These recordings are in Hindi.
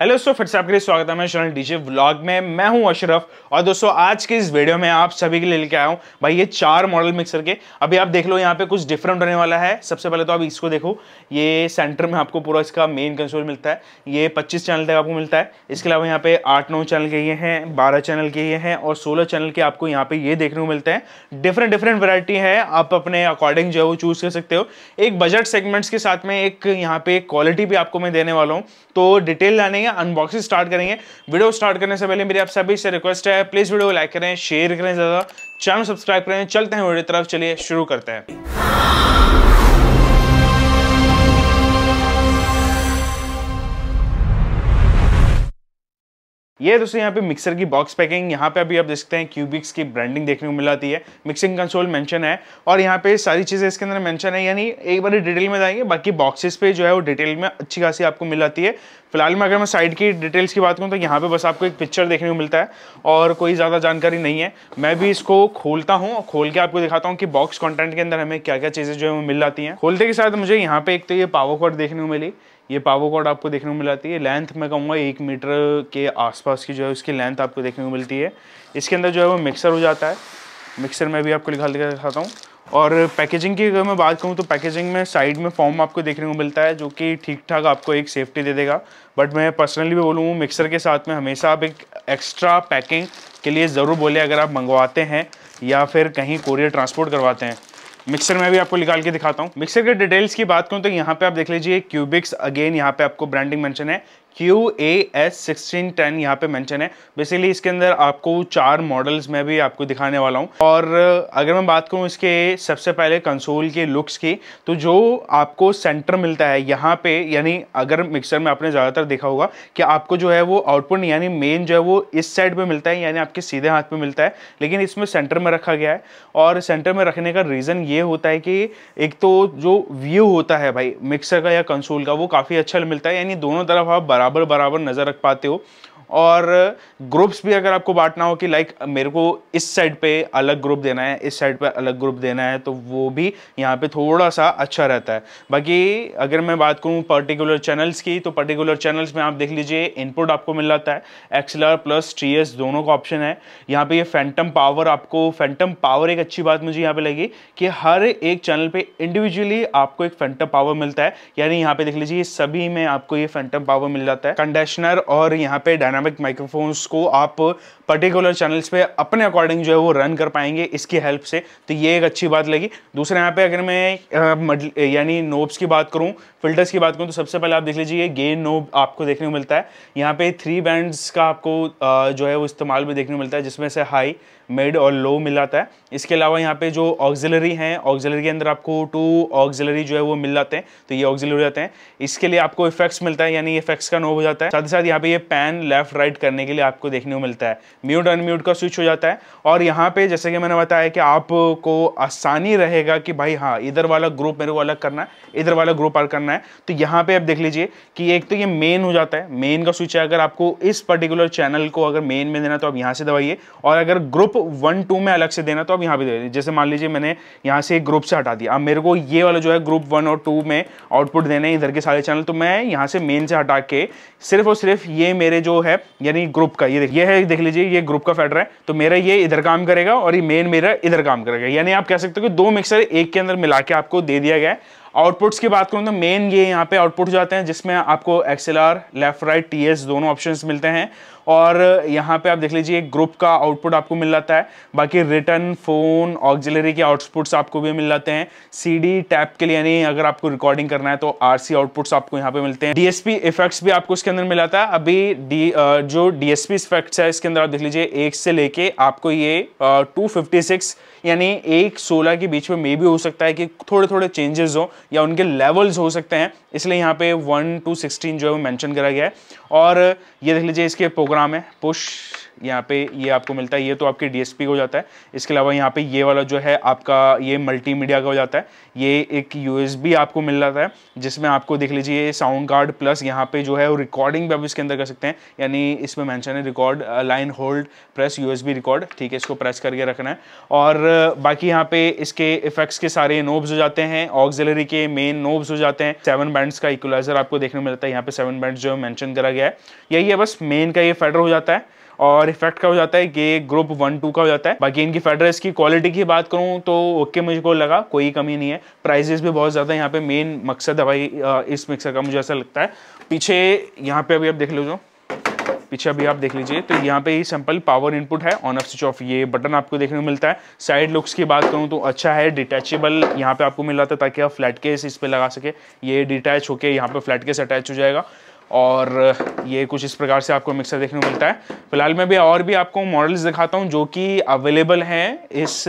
हेलो दोस्तों फिर से आपके लिए स्वागत है मैं चैनल डीजे व्लॉग में मैं हूं अशरफ और दोस्तों आज के इस वीडियो में आप सभी के लिए लेके आया हूं भाई ये चार मॉडल मिक्सर के अभी आप देख लो यहाँ पे कुछ डिफरेंट रहने वाला है सबसे पहले तो आप इसको देखो ये सेंटर में आपको पूरा इसका मेन कंसोल मिलता है ये पच्चीस चैनल तक आपको मिलता है इसके अलावा यहाँ पे आठ नौ चैनल के ये हैं बारह चैनल के ये हैं और सोलह चैनल के आपको यहाँ पे ये देखने को मिलते हैं डिफरेंट डिफरेंट वेराइटी है आप अपने अकॉर्डिंग जो है वो चूज़ कर सकते हो एक बजट सेगमेंट्स के साथ में एक यहाँ पे क्वालिटी भी आपको मैं देने वाला हूँ तो डिटेल लाने करेंगे अनबॉक्सिंग स्टार्ट करेंगे वीडियो स्टार्ट करने से पहले मेरी आप सभी से रिक्वेस्ट है प्लीज़ वीडियो को लाइक करें शेयर करें ज़्यादा चैनल सब्सक्राइब करें चलते हैं वीडियो तरफ चलिए शुरू करते हैं ये दोस्तों यहाँ पे मिक्सर की बॉक्स पैकिंग यहाँ पे अभी आप देख सकते हैं क्यूबिक्स की ब्रांडिंग देखने को मिल जाती है मिक्सिंग कंसोल मेंशन है और यहाँ पे सारी चीज़ें इसके अंदर मेंशन है यानी एक बार डिटेल में जाएंगे बाकी बॉक्सेस पे जो है वो डिटेल में अच्छी खासी आपको मिल जाती है फिलहाल में अगर मैं साइड की डिटेल्स की बात करूँ तो यहाँ पर बस आपको एक पिक्चर देखने को मिलता है और कोई ज़्यादा जानकारी नहीं है मैं भी इसको खोलता हूँ खोल के आपको दिखाता हूँ कि बॉक्स कॉन्टेंट के अंदर हमें क्या क्या चीज़ें जो है वो मिल जाती हैं खोलते के साथ मुझे यहाँ पे एक तो ये पावर कॉर्ड देखने को मिली ये पावर कॉर्ड आपको देखने को मिलाती है लेंथ मैं कहूँगा एक मीटर के आसपास की जो है उसकी लेंथ आपको देखने को मिलती है इसके अंदर जो है वो मिक्सर हो जाता है मिक्सर में भी आपको लिखा लिखा दिखाता हूँ और पैकेजिंग की अगर मैं बात करूँ तो पैकेजिंग में साइड में फॉर्म आपको देखने को मिलता है जो कि ठीक ठाक आपको एक सेफ्टी दे देगा बट मैं पर्सनली भी बोलूँ मिक्सर के साथ में हमेशा आप एक एक्स्ट्रा पैकिंग के लिए ज़रूर बोले अगर आप मंगवाते हैं या फिर कहीं कोरियर ट्रांसपोर्ट करवाते हैं मिक्सर में भी आपको निकाल के दिखाता हूँ मिक्सर के डिटेल्स की बात करूँ तो यहाँ पे आप देख लीजिए क्यूबिक्स अगेन यहाँ पे आपको ब्रांडिंग मेंशन है Q A S sixteen ten यहाँ पे मेंशन है बेसिकली इसके अंदर आपको चार मॉडल्स में भी आपको दिखाने वाला हूँ और अगर मैं बात करूँ इसके सबसे पहले कंसोल के लुक्स की तो जो आपको सेंटर मिलता है यहाँ पे यानी अगर मिक्सर में आपने ज़्यादातर देखा होगा कि आपको जो है वो आउटपुट यानी मेन जो है वो इस साइड पर मिलता है यानी आपके सीधे हाथ पर मिलता है लेकिन इसमें सेंटर में रखा गया है और सेंटर में रखने का रीज़न ये होता है कि एक तो जो व्यू होता है भाई मिक्सर का या कंसोल का वो काफ़ी अच्छा मिलता है यानी दोनों तरफ आप बराबर बराबर नज़र रख पाते हो और ग्रुप्स भी अगर आपको बांटना हो कि लाइक मेरे को इस साइड पे अलग ग्रुप देना है इस साइड पे अलग ग्रुप देना है तो वो भी यहाँ पे थोड़ा सा अच्छा रहता है बाकी अगर मैं बात करूँ पर्टिकुलर चैनल्स की तो पर्टिकुलर चैनल्स में आप देख लीजिए इनपुट आपको मिल जाता है एक्सलर प्लस टी दोनों का ऑप्शन है यहाँ पे ये फैंटम पावर आपको फैंटम पावर एक अच्छी बात मुझे यहाँ पे लगी कि हर एक चैनल पर इंडिविजुअली आपको एक फैंटम पावर मिलता है यानी यहाँ पे देख लीजिए सभी में आपको ये फैंटम पावर मिल जाता है कंडेशनर और यहाँ पे डायना डायनामिक माइक्रोफोन्स को आप पर्टिकुलर चैनल्स पे अपने अकॉर्डिंग जो है वो रन कर पाएंगे इसकी हेल्प से तो ये एक अच्छी बात लगी दूसरे यहाँ पे अगर मैं यानी नोब्स की बात करूँ फिल्टर्स की बात करूँ तो सबसे पहले आप देख लीजिए ये गेन नोब आपको देखने को मिलता है यहाँ पे थ्री बैंड्स का आपको जो है वो इस्तेमाल भी देखने को मिलता है जिसमें से हाई मिड और लो मिल जाता है इसके अलावा यहाँ पे जो ऑक्जिलरी हैं ऑक्जिलरी के अंदर आपको टू ऑक्जिलरी जो है वो मिल जाते हैं तो ये ऑक्जिलरी हो जाते हैं इसके लिए आपको इफेक्ट्स मिलता है यानी इफेक्ट्स का नोब हो जाता है साथ ही साथ यहाँ पे ये पैन लेफ्ट राइट करने के लिए आपको देखने को मिलता है म्यूट अनम्यूट का स्विच हो जाता है और यहाँ पे जैसे कि मैंने बताया कि आपको आसानी रहेगा कि भाई हाँ इधर वाला ग्रुप मेरे को अलग करना है इधर वाला ग्रुप अलग करना है तो यहाँ पे आप देख लीजिए कि एक तो ये मेन हो जाता है मेन का स्विच है अगर आपको इस पर्टिकुलर चैनल को अगर मेन में देना तो आप यहाँ से दबाइए और अगर ग्रुप वन टू में अलग से देना तो आप यहाँ पे दे जैसे मान लीजिए मैंने यहाँ से ग्रुप से हटा दिया अब मेरे को ये वाला जो है ग्रुप वन और टू में आउटपुट देने इधर के सारे चैनल तो मैं यहाँ से मेन से हटा के सिर्फ और सिर्फ ये मेरे जो है यानी ग्रुप का ये ये है देख लीजिए ये ग्रुप का फेडर है तो मेरा ये इधर काम करेगा और ये मेन मेरा इधर काम करेगा यानी आप कह सकते हो कि दो मिक्सर एक के अंदर मिला के आपको दे दिया गया है आउटपुट्स की बात करूँ तो मेन ये यहाँ पे आउटपुट जाते हैं जिसमें आपको एक्सएलआर लेफ्ट राइट टीएस दोनों ऑप्शंस मिलते हैं और यहाँ पे आप देख लीजिए ग्रुप का आउटपुट आपको मिल जाता है बाकी रिटर्न फ़ोन ऑक्जिलरी के आउटपुट्स आपको भी मिल जाते हैं सीडी टैप के लिए यानी अगर आपको रिकॉर्डिंग करना है तो आरसी आउटपुट्स आपको यहाँ पे मिलते हैं डीएसपी इफेक्ट्स भी आपको इसके अंदर मिल जाता है अभी डी जो डीएसपी इफेक्ट्स है इसके अंदर आप देख लीजिए एक से लेके आपको ये टू फिफ्टी सिक्स यानी एक सोलह के बीच में मे भी हो सकता है कि थोड़े थोड़े चेंजेस हो या उनके लेवल्स हो सकते हैं इसलिए यहाँ पे वन टू सिक्सटीन जो है वो मैंशन करा गया है और ये देख लीजिए इसके प्रोग्राम है पुश यहाँ पे ये आपको मिलता है ये तो आपके डीएसपी का हो जाता है इसके अलावा यहाँ पे ये वाला जो है आपका ये मल्टीमीडिया का हो जाता है ये एक यूएसबी आपको मिल जाता है जिसमें आपको देख लीजिए साउंड कार्ड प्लस यहाँ पे जो है वो रिकॉर्डिंग भी आप इसके अंदर कर सकते हैं यानी इसमें मैंशन है record line hold press you record ठीक है इसको प्रेस करके रखना है और uh, बाकी यहाँ पे इसके इफेक्ट्स के सारे नोब्स हो जाते हैं ऑक्जेलरी के मेन नोब्स हो जाते हैं सेवन बैंड्स का इक्वलाइजर आपको देखने को मिलता है यहाँ पे सेवन बैंड जो है मैंशन करा गया है यही है बस मेन का ये फेडर हो जाता है और इफेक्ट का हो जाता है ये ग्रुप वन टू का हो जाता है बाकी इनकी फेडरेस की क्वालिटी की बात करूँ तो ओके मुझे को लगा कोई कमी नहीं है प्राइजेस भी बहुत ज़्यादा यहाँ पे मेन मकसद है भाई इस मिक्सर का मुझे ऐसा लगता है पीछे यहाँ पे अभी आप देख लीजिए पीछे अभी आप देख लीजिए तो यहाँ पे ही सिंपल पावर इनपुट है ऑन ऑफ स्विच ऑफ ये बटन आपको देखने को मिलता है साइड लुक्स की बात करूँ तो अच्छा है डिटैचेबल यहाँ पे आपको मिल रहा था ताकि आप फ्लैट केस इस पर लगा सके ये डिटैच होके यहाँ पे फ्लैट केस अटैच हो जाएगा और ये कुछ इस प्रकार से आपको मिक्सर देखने को मिलता है फिलहाल मैं भी और भी आपको मॉडल्स दिखाता हूँ जो कि अवेलेबल हैं इस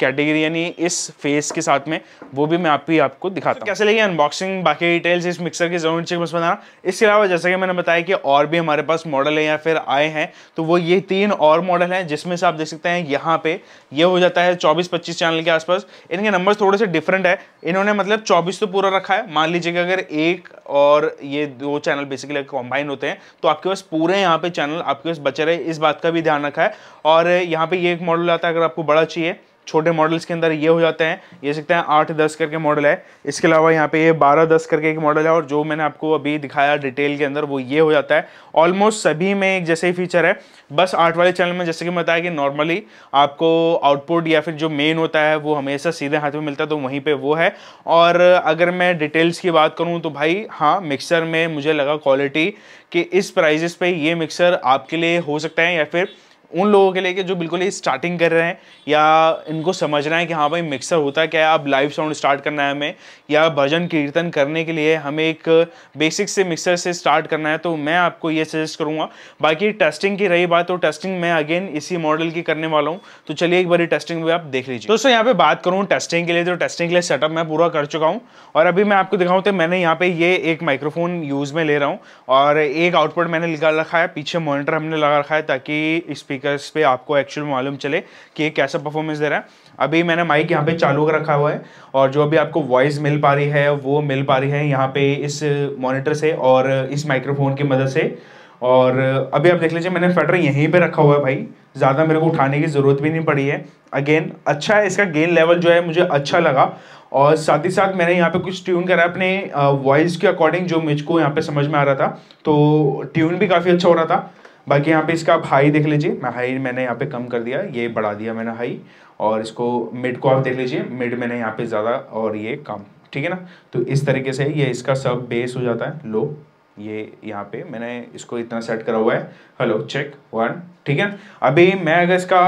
कैटेगरी यानी इस फेस के साथ में वो भी मैं आप ही आपको दिखाता हूँ कैसे लगे अनबॉक्सिंग बाकी डिटेल्स इस मिक्सर की जरूर चेक बस बताना इसके अलावा जैसा कि मैंने बताया कि और भी हमारे पास मॉडल है या फिर आए हैं तो वो ये तीन और मॉडल हैं जिसमें से आप देख सकते हैं यहाँ पे ये हो जाता है चौबीस पच्चीस चैनल के आसपास इनके नंबर थोड़े से डिफरेंट है इन्होंने मतलब चौबीस तो पूरा रखा है मान लीजिए कि अगर एक और ये दो चैनल बेसिक बेसिकली कॉम्बाइन होते हैं तो आपके पास पूरे यहाँ पे चैनल आपके पास बचे रहे इस बात का भी ध्यान रखा है और यहाँ पे ये एक मॉडल आता है अगर आपको बड़ा चाहिए छोटे मॉडल्स के अंदर ये हो जाते हैं ये सकते हैं आठ दस करके मॉडल है इसके अलावा यहाँ पे ये बारह दस करके एक मॉडल है और जो मैंने आपको अभी दिखाया डिटेल के अंदर वो ये हो जाता है ऑलमोस्ट सभी में एक जैसे ही फीचर है बस आठ वाले चैनल में जैसे कि मैं बताया कि नॉर्मली आपको आउटपुट या फिर जो मेन होता है वो हमेशा सीधे हाथ में मिलता है तो वहीं पर वो है और अगर मैं डिटेल्स की बात करूँ तो भाई हाँ मिक्सर में मुझे लगा क्वालिटी कि इस प्राइजेस पर ये मिक्सर आपके लिए हो सकता है या फिर उन लोगों के लिए कि जो बिल्कुल ही स्टार्टिंग कर रहे हैं या इनको समझना है कि हाँ भाई मिक्सर होता क्या है अब लाइव साउंड स्टार्ट करना है हमें या भजन कीर्तन करने के लिए हमें एक बेसिक से मिक्सर से स्टार्ट करना है तो मैं आपको ये सजेस्ट करूँगा बाकी टेस्टिंग की रही बात तो टेस्टिंग मैं अगेन इसी मॉडल की करने वाला हूँ तो चलिए एक बार टेस्टिंग भी आप देख लीजिए दोस्तों यहाँ पर बात करूँ टेस्टिंग के लिए तो टेस्टिंग के लिए सेटअप मैं पूरा कर चुका हूँ और अभी मैं आपको दिखाऊँ तो मैंने यहाँ पे ये एक माइक्रोफोन यूज़ में ले रहा हूँ और एक आउटपुट मैंने निकाल रखा है पीछे मोनिटर हमने लगा रखा है ताकि स्पीकर स्पीकर्स पे आपको एक्चुअल मालूम चले कि कैसा परफॉर्मेंस दे रहा है अभी मैंने माइक यहाँ पे चालू कर रखा हुआ है और जो अभी आपको वॉइस मिल पा रही है वो मिल पा रही है यहाँ पे इस मॉनिटर से और इस माइक्रोफोन की मदद से और अभी आप देख लीजिए मैंने फेडर यहीं पे रखा हुआ है भाई ज़्यादा मेरे को उठाने की ज़रूरत भी नहीं पड़ी है अगेन अच्छा है इसका गेन लेवल जो है मुझे अच्छा लगा और साथ ही साथ मैंने यहाँ पे कुछ ट्यून करा अपने वॉइस के अकॉर्डिंग जो मुझको यहाँ पे समझ में आ रहा था तो ट्यून भी काफ़ी अच्छा हो रहा था बाकी यहाँ पे इसका आप हाई देख लीजिए मैं हाई मैंने यहाँ पे कम कर दिया ये बढ़ा दिया मैंने हाई और इसको मिड को आप देख लीजिए मिड मैंने यहाँ पे ज़्यादा और ये कम ठीक है ना तो इस तरीके से ये इसका सब बेस हो जाता है लो ये यहाँ पे मैंने इसको इतना सेट करा हुआ है हेलो चेक वन ठीक है अभी मैं अगर इसका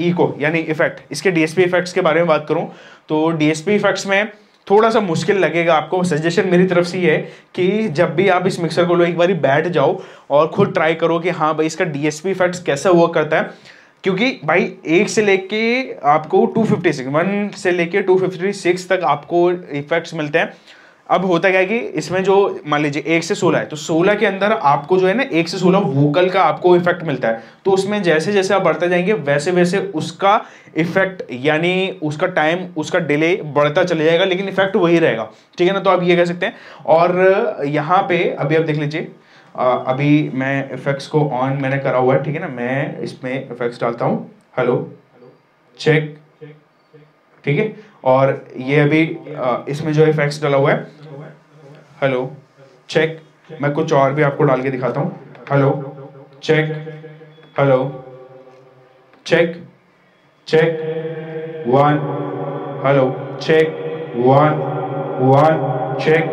ईको यानी इफेक्ट इसके डीएसपी इफेक्ट्स के बारे में बात करूँ तो डीएसपी इफेक्ट्स में थोड़ा सा मुश्किल लगेगा आपको सजेशन मेरी तरफ से ये है कि जब भी आप इस मिक्सर को लो एक बार बैठ जाओ और खुद ट्राई करो कि हाँ भाई इसका डी एस पी इफेक्ट कैसा वर्क करता है क्योंकि भाई एक से लेके आपको 256 वन से लेके 256 तक आपको इफेक्ट्स मिलते हैं अब होता क्या है कि इसमें जो मान लीजिए एक से सोलह है तो सोलह के अंदर आपको जो है ना एक से सोलह वोकल का आपको इफेक्ट मिलता है तो उसमें जैसे जैसे आप बढ़ते जाएंगे वैसे वैसे उसका इफेक्ट यानी उसका टाइम उसका डिले बढ़ता चले जाएगा लेकिन इफेक्ट वही रहेगा ठीक है ना तो आप ये कह सकते हैं और यहाँ पे अभी आप देख लीजिए अभी मैं इफेक्ट्स को ऑन मैंने करा हुआ है ठीक है ना मैं इसमें इफेक्ट्स डालता हूँ हेलो चेक ठीक है और ये अभी इसमें जो इफेक्ट्स डाला हुआ है हेलो चेक मैं कुछ और भी आपको डाल के दिखाता हूँ hello check hello check check one hello check one one check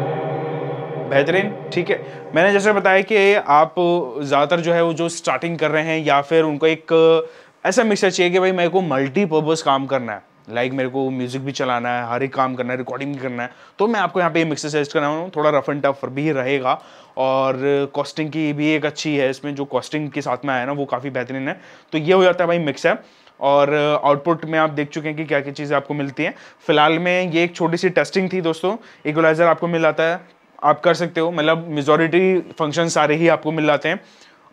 बेहतरीन ठीक है मैंने जैसे बताया कि आप ज़्यादातर जो है वो जो स्टार्टिंग कर रहे हैं या फिर उनको एक ऐसा मिक्सर चाहिए कि भाई मेरे को मल्टीपर्पज़ काम करना है लाइक like मेरे को म्यूज़िक भी चलाना है हर एक काम करना है रिकॉर्डिंग भी करना है तो मैं आपको यहाँ पे ये मिक्सर सजेस्ट कर रहा हूँ थोड़ा रफ एंड टफ भी रहेगा और कॉस्टिंग की भी एक अच्छी है इसमें जो कॉस्टिंग के साथ में आया ना वो काफ़ी बेहतरीन है तो ये हो जाता है भाई मिक्सर और आउटपुट uh, में आप देख चुके हैं कि क्या क्या चीज़ें आपको मिलती हैं फिलहाल में ये एक छोटी सी टेस्टिंग थी दोस्तों इक्वलाइज़र आपको मिल जाता है आप कर सकते हो मतलब मेजोरिटी फंक्शन सारे ही आपको मिल जाते हैं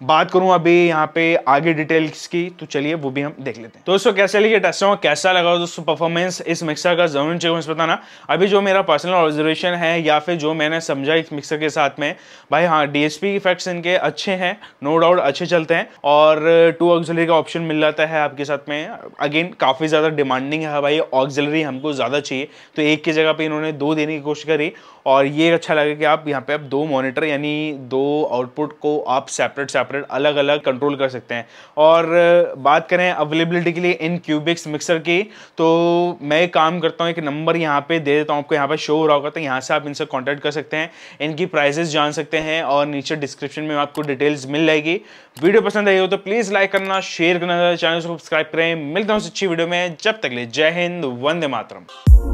बात करूं अभी यहाँ पे आगे डिटेल्स की तो चलिए वो भी हम देख लेते हैं दोस्तों कैसे लगी टेस्ट कैसा लगा दोस्तों परफॉर्मेंस इस मिक्सर का जरूर चाहिए मुझे बताना अभी जो मेरा पर्सनल ऑब्जर्वेशन है या फिर जो मैंने समझा इस मिक्सर के साथ में भाई हाँ डीएसपी इफेक्ट्स इनके अच्छे हैं नो डाउट अच्छे चलते हैं और टू ऑक्जलरी का ऑप्शन मिल जाता है आपके साथ में अगेन काफ़ी ज़्यादा डिमांडिंग है भाई ऑक्जलरी हमको ज़्यादा चाहिए तो एक की जगह पर इन्होंने दो देने की कोशिश करी और ये अच्छा लगा कि आप यहाँ पे आप दो मोनिटर यानी दो आउटपुट को आप सेपरेट सेपरेट सेपरेट अलग अलग कंट्रोल कर सकते हैं और बात करें अवेलेबिलिटी के लिए इन क्यूबिक्स मिक्सर की तो मैं काम करता हूँ एक नंबर यहाँ पे दे देता हूँ आपको यहाँ पर शो हो रहा होगा तो यहाँ से आप इनसे कॉन्टैक्ट कर सकते हैं इनकी प्राइजेस जान सकते हैं और नीचे डिस्क्रिप्शन में आपको डिटेल्स मिल जाएगी वीडियो पसंद आई हो तो प्लीज़ लाइक करना शेयर करना चैनल सब्सक्राइब करें मिलता हूँ अच्छी वीडियो में जब तक ले जय हिंद वंदे मातरम